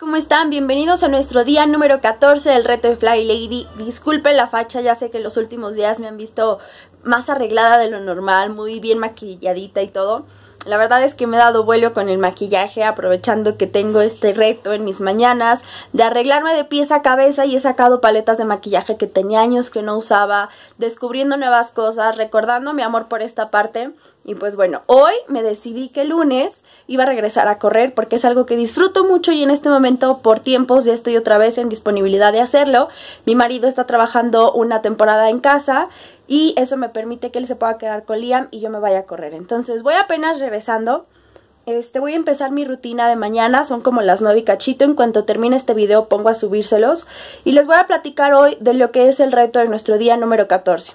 ¿Cómo están? Bienvenidos a nuestro día número 14 del reto de Fly Lady. Disculpe la facha, ya sé que los últimos días me han visto más arreglada de lo normal, muy bien maquilladita y todo. La verdad es que me he dado vuelo con el maquillaje aprovechando que tengo este reto en mis mañanas de arreglarme de pies a cabeza y he sacado paletas de maquillaje que tenía años que no usaba, descubriendo nuevas cosas, recordando mi amor por esta parte y pues bueno, hoy me decidí que el lunes iba a regresar a correr porque es algo que disfruto mucho y en este momento por tiempos ya estoy otra vez en disponibilidad de hacerlo. Mi marido está trabajando una temporada en casa y eso me permite que él se pueda quedar con Liam y yo me vaya a correr. Entonces voy apenas regresando. Este, voy a empezar mi rutina de mañana, son como las 9 y cachito, en cuanto termine este video pongo a subírselos y les voy a platicar hoy de lo que es el reto de nuestro día número 14.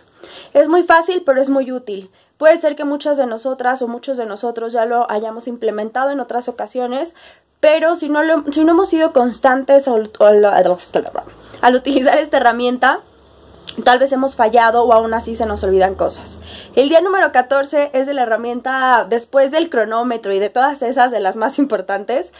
Es muy fácil pero es muy útil. Puede ser que muchas de nosotras o muchos de nosotros ya lo hayamos implementado en otras ocasiones, pero si no, lo, si no hemos sido constantes al utilizar esta herramienta, tal vez hemos fallado o aún así se nos olvidan cosas. El día número 14 es de la herramienta, después del cronómetro y de todas esas, de las más importantes,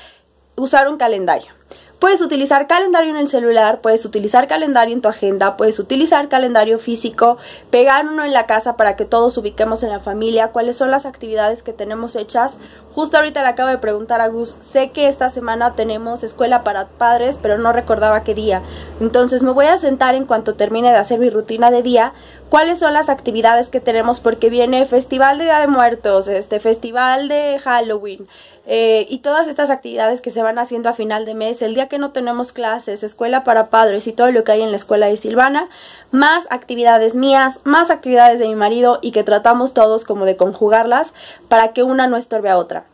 usar un calendario. Puedes utilizar calendario en el celular, puedes utilizar calendario en tu agenda, puedes utilizar calendario físico, pegar uno en la casa para que todos ubiquemos en la familia cuáles son las actividades que tenemos hechas. Justo ahorita le acabo de preguntar a Gus, sé que esta semana tenemos escuela para padres, pero no recordaba qué día. Entonces me voy a sentar en cuanto termine de hacer mi rutina de día cuáles son las actividades que tenemos porque viene Festival de Día de Muertos, este Festival de Halloween eh, y todas estas actividades que se van haciendo a final de mes, el día que no tenemos clases, escuela para padres y todo lo que hay en la escuela de Silvana, más actividades mías, más actividades de mi marido y que tratamos todos como de conjugarlas para que una no estorbe a otra.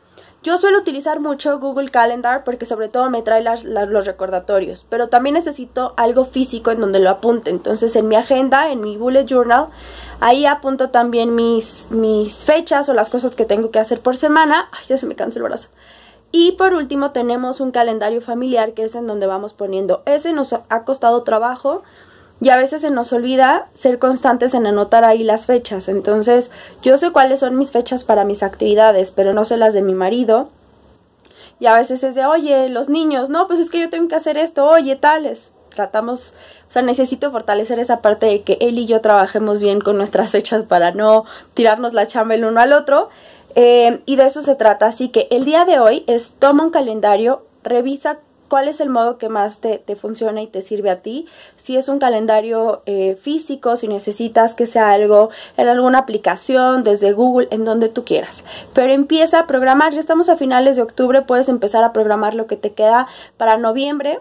Yo suelo utilizar mucho Google Calendar porque sobre todo me trae los recordatorios, pero también necesito algo físico en donde lo apunte. Entonces en mi agenda, en mi bullet journal, ahí apunto también mis, mis fechas o las cosas que tengo que hacer por semana. Ay, ya se me cansó el brazo. Y por último tenemos un calendario familiar que es en donde vamos poniendo. Ese nos ha costado trabajo y a veces se nos olvida ser constantes en anotar ahí las fechas. Entonces, yo sé cuáles son mis fechas para mis actividades, pero no sé las de mi marido. Y a veces es de, oye, los niños, no, pues es que yo tengo que hacer esto, oye, tales. Tratamos, o sea, necesito fortalecer esa parte de que él y yo trabajemos bien con nuestras fechas para no tirarnos la chamba el uno al otro. Eh, y de eso se trata. Así que el día de hoy es toma un calendario, revisa cuál es el modo que más te, te funciona y te sirve a ti. Si es un calendario eh, físico, si necesitas que sea algo en alguna aplicación, desde Google, en donde tú quieras. Pero empieza a programar, ya estamos a finales de octubre, puedes empezar a programar lo que te queda para noviembre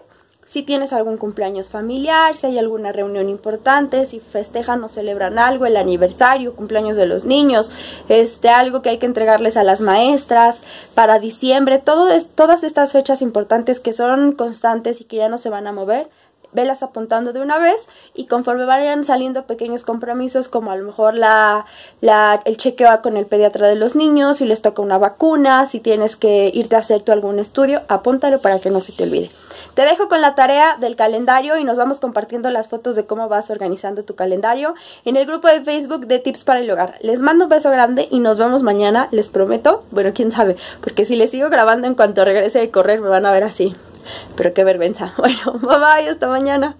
si tienes algún cumpleaños familiar, si hay alguna reunión importante, si festejan o celebran algo, el aniversario, cumpleaños de los niños, este, algo que hay que entregarles a las maestras para diciembre, todo todas estas fechas importantes que son constantes y que ya no se van a mover, velas apuntando de una vez y conforme vayan saliendo pequeños compromisos como a lo mejor la, la, el chequeo con el pediatra de los niños, si les toca una vacuna, si tienes que irte a hacer tu algún estudio, apúntalo para que no se te olvide. Te dejo con la tarea del calendario y nos vamos compartiendo las fotos de cómo vas organizando tu calendario en el grupo de Facebook de Tips para el Hogar. Les mando un beso grande y nos vemos mañana, les prometo. Bueno, quién sabe, porque si les sigo grabando en cuanto regrese de correr me van a ver así. Pero qué vergüenza. Bueno, bye bye, hasta mañana.